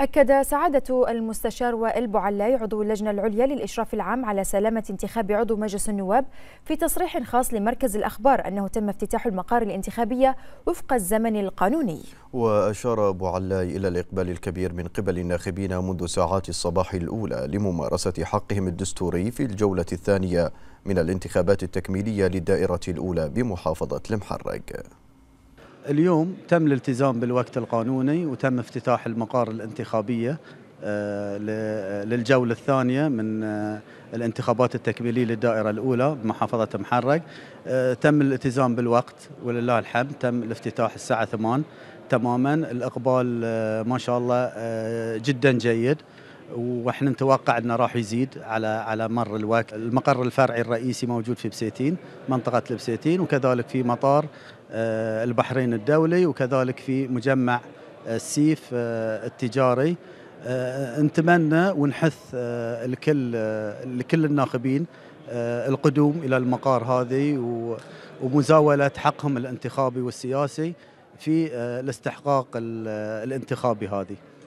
أكد سعادة المستشار وائل بوعلاي عضو اللجنة العليا للإشراف العام على سلامة انتخاب عضو مجلس النواب في تصريح خاص لمركز الأخبار أنه تم افتتاح المقار الانتخابية وفق الزمن القانوني وأشار بوعلاي إلى الإقبال الكبير من قبل الناخبين منذ ساعات الصباح الأولى لممارسة حقهم الدستوري في الجولة الثانية من الانتخابات التكميلية للدائرة الأولى بمحافظة المحرق اليوم تم الالتزام بالوقت القانوني وتم افتتاح المقار الانتخابية آه، للجولة الثانية من آه، الانتخابات التكميلية للدائرة الأولى بمحافظة محرق آه، تم الالتزام بالوقت ولله الحمد تم الافتتاح الساعة 8 تماما الإقبال ما شاء الله جدا جيد واحنا نتوقع انه راح يزيد على على مر الوقت، المقر الفرعي الرئيسي موجود في بسيتين، منطقه البسيتين وكذلك في مطار آه، البحرين الدولي وكذلك في مجمع آه، السيف آه، التجاري نتمنى ونحث الكل لكل الناخبين القدوم الى المقار هذه ومزاوله حقهم الانتخابي والسياسي في الاستحقاق الانتخابي هذه